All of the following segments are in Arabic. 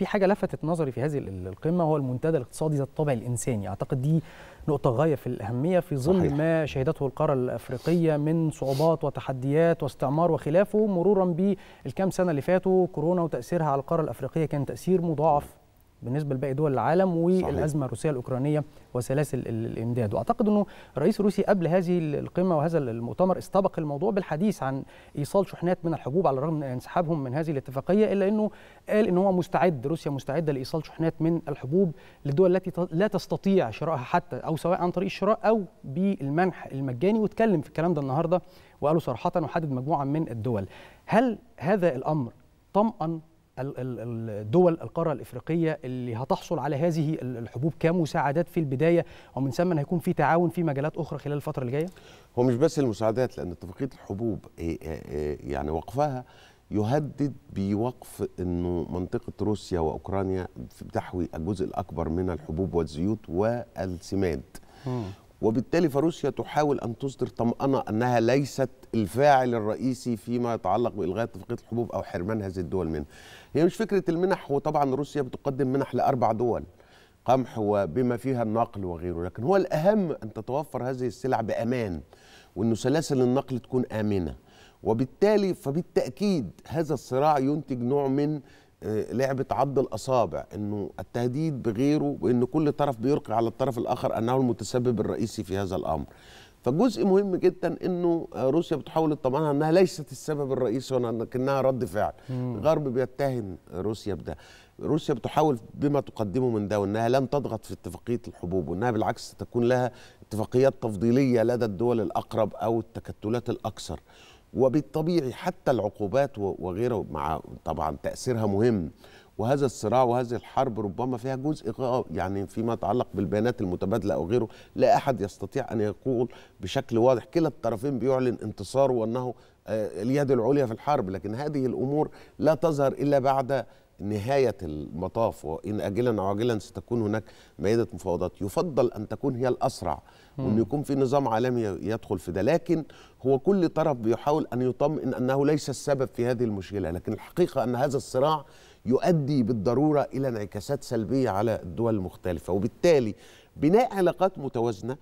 في حاجه لفتت نظري في هذه القمه هو المنتدى الاقتصادي ذات الطابع الانساني اعتقد دي نقطه غايه في الاهميه في ظل ما شهدته القاره الافريقيه من صعوبات وتحديات واستعمار وخلافه مرورا بالكام سنه اللي فاتوا كورونا وتاثيرها على القاره الافريقيه كان تاثير مضاعف بالنسبه لباقي دول العالم والازمه الروسيه الاوكرانيه وسلاسل الامداد واعتقد انه الرئيس الروسي قبل هذه القمه وهذا المؤتمر استبق الموضوع بالحديث عن ايصال شحنات من الحبوب على الرغم من انسحابهم من هذه الاتفاقيه الا انه قال ان هو مستعد روسيا مستعده لايصال شحنات من الحبوب للدول التي لا تستطيع شرائها حتى او سواء عن طريق الشراء او بالمنح المجاني واتكلم في الكلام ده النهارده وقالوا صراحه وحدد مجموعه من الدول هل هذا الامر طمأن الدول القاره الافريقيه اللي هتحصل على هذه الحبوب كمساعدات في البدايه ومن ثم هيكون في تعاون في مجالات اخرى خلال الفتره اللي جايه؟ هو مش بس المساعدات لان اتفاقيه الحبوب إيه، إيه، إيه، يعني وقفها يهدد بوقف انه منطقه روسيا واوكرانيا بتحوي الجزء الاكبر من الحبوب والزيوت والسماد وبالتالي فروسيا تحاول أن تصدر طمأنة أنها ليست الفاعل الرئيسي فيما يتعلق بإلغاء اتفاقية الحبوب أو حرمان هذه الدول منها. هي مش فكرة المنح وطبعا روسيا بتقدم منح لأربع دول قمح وبما فيها النقل وغيره لكن هو الأهم أن تتوفر هذه السلع بأمان وأنه سلاسل النقل تكون آمنة وبالتالي فبالتأكيد هذا الصراع ينتج نوع من لعبه عض الاصابع انه التهديد بغيره وان كل طرف بيلقي على الطرف الاخر انه المتسبب الرئيسي في هذا الامر فجزء مهم جدا انه روسيا بتحاول تطمنها انها ليست السبب الرئيسي ولكنها رد فعل مم. الغرب بيتهم روسيا بده روسيا بتحاول بما تقدمه من ده وانها لن تضغط في اتفاقيه الحبوب وانها بالعكس تكون لها اتفاقيات تفضيليه لدى الدول الاقرب او التكتلات الاكثر وبالطبيعي حتى العقوبات وغيره مع طبعا تأثيرها مهم وهذا الصراع وهذه الحرب ربما فيها جزء يعني فيما يتعلق بالبيانات المتبادله او غيره لا احد يستطيع ان يقول بشكل واضح كلا الطرفين بيعلن انتصاره وانه آه، اليد العليا في الحرب لكن هذه الامور لا تظهر الا بعد نهاية المطاف وإن أجلا أو عاجلا ستكون هناك مائدة مفاوضات يفضل أن تكون هي الأسرع وأن يكون في نظام عالمي يدخل في ده لكن هو كل طرف بيحاول أن يطمئن أنه ليس السبب في هذه المشكلة لكن الحقيقة أن هذا الصراع يؤدي بالضرورة إلى انعكاسات سلبية على الدول المختلفة وبالتالي بناء علاقات متوازنة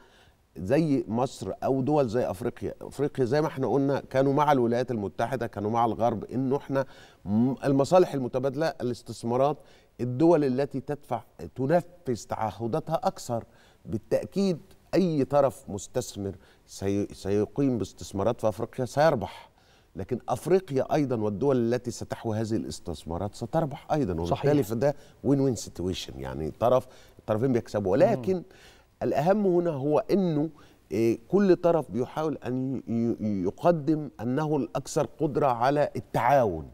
زي مصر او دول زي افريقيا افريقيا زي ما احنا قلنا كانوا مع الولايات المتحده كانوا مع الغرب انه احنا المصالح المتبادله الاستثمارات الدول التي تدفع تنفذ تعهداتها اكثر بالتاكيد اي طرف مستثمر سي سيقيم باستثمارات في افريقيا سيربح لكن افريقيا ايضا والدول التي ستحوي هذه الاستثمارات ستربح ايضا وبالتالي فده وين وين سيتويشن يعني طرف الطرفين بيكسبوا ولكن مم. الأهم هنا هو أنه آه، كل طرف بيحاول أن يقدم أنه الأكثر قدرة على التعاون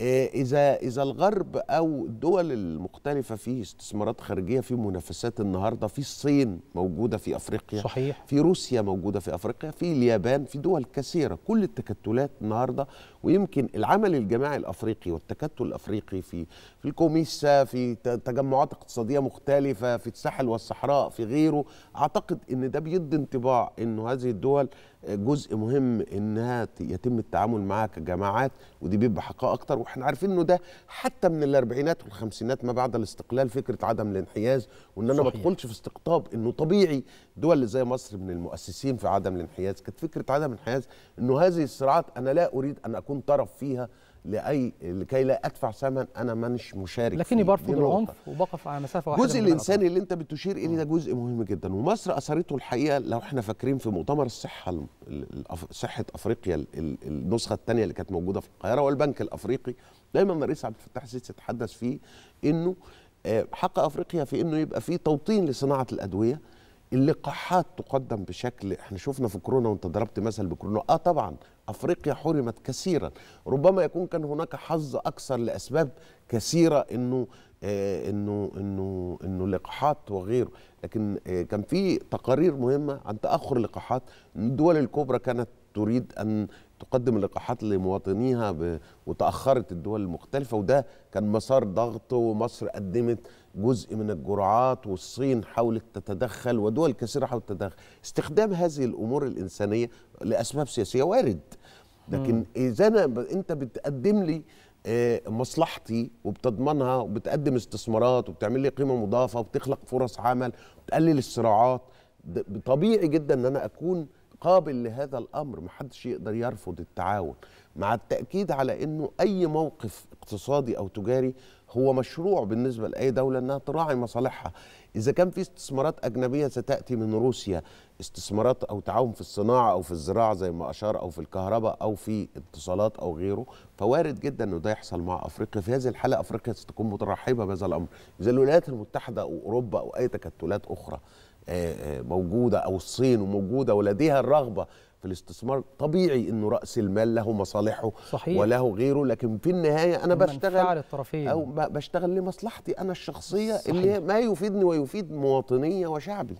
آه، اذا اذا الغرب او الدول المختلفه في استثمارات خارجيه في منافسات النهارده في الصين موجوده في افريقيا صحيح في روسيا موجوده في افريقيا في اليابان في دول كثيره كل التكتلات النهارده ويمكن العمل الجماعي الافريقي والتكتل الافريقي في في الكوميسا في تجمعات اقتصاديه مختلفه في الساحل والصحراء في غيره اعتقد ان ده بيدي انطباع انه هذه الدول جزء مهم انها يتم التعامل معاها كجماعات ودي بيبقى حقها اكتر واحنا عارفين انه ده حتى من الاربعينات والخمسينات ما بعد الاستقلال فكره عدم الانحياز وان انا ما ادخلش في استقطاب انه طبيعي دول اللي زي مصر من المؤسسين في عدم الانحياز كانت فكره عدم الانحياز انه هذه الصراعات انا لا اريد ان اكون طرف فيها لاي لكي لا ادفع ثمن انا مانيش مشارك لكني برفض العنف وبقف على مسافه واحده جزء الانساني اللي انت بتشير اليه ده جزء مهم جدا ومصر اثرته الحقيقه لو احنا فاكرين في مؤتمر الصحه صحه افريقيا النسخه الثانيه اللي كانت موجوده في القاهره والبنك الافريقي دايما الرئيس عبد الفتاح السيسي يتحدث فيه انه آه، حق افريقيا في انه يبقى في توطين لصناعه الادويه اللقاحات تقدم بشكل احنا شفنا في كورونا وانت ضربت مثل بكورونا اه طبعا افريقيا حرمت كثيرا ربما يكون كان هناك حظ اكثر لاسباب كثيره انه آه انه انه انه لقاحات وغيره لكن آه كان في تقارير مهمه عن تاخر اللقاحات الدول الكبرى كانت تريد أن تقدم اللقاحات لمواطنيها وتأخرت الدول المختلفة وده كان مسار ضغط ومصر قدمت جزء من الجرعات والصين حاولت تتدخل ودول كثيرة حاولت تتدخل استخدام هذه الأمور الإنسانية لأسباب سياسية وارد لكن إذا أنا أنت بتقدم لي آه، مصلحتي وبتضمنها وبتقدم استثمارات وبتعمل لي قيمة مضافة وبتخلق فرص عمل وبتقلل الصراعات طبيعي جدا ان انا اكون قابل لهذا الامر محدش يقدر يرفض التعاون مع التاكيد على انه اي موقف اقتصادي او تجاري هو مشروع بالنسبه لاي دوله انها تراعي مصالحها اذا كان في استثمارات اجنبيه ستاتي من روسيا استثمارات او تعاون في الصناعه او في الزراعه زي ما اشار او في الكهرباء او في اتصالات او غيره فوارد جدا انه ده يحصل مع افريقيا في هذه الحاله افريقيا ستكون مترحبه بهذا الامر اذا الولايات المتحده او اوروبا او اي تكتلات اخرى آه، آه، موجوده او الصين موجودة ولديها الرغبه في الاستثمار طبيعي انه راس المال له مصالحه صحيح. وله غيره لكن في النهايه انا بشتغل الطرفين. او بشتغل لمصلحتي انا الشخصيه صحيح. اللي ما يفيدني ويفيد مواطنيه وشعبي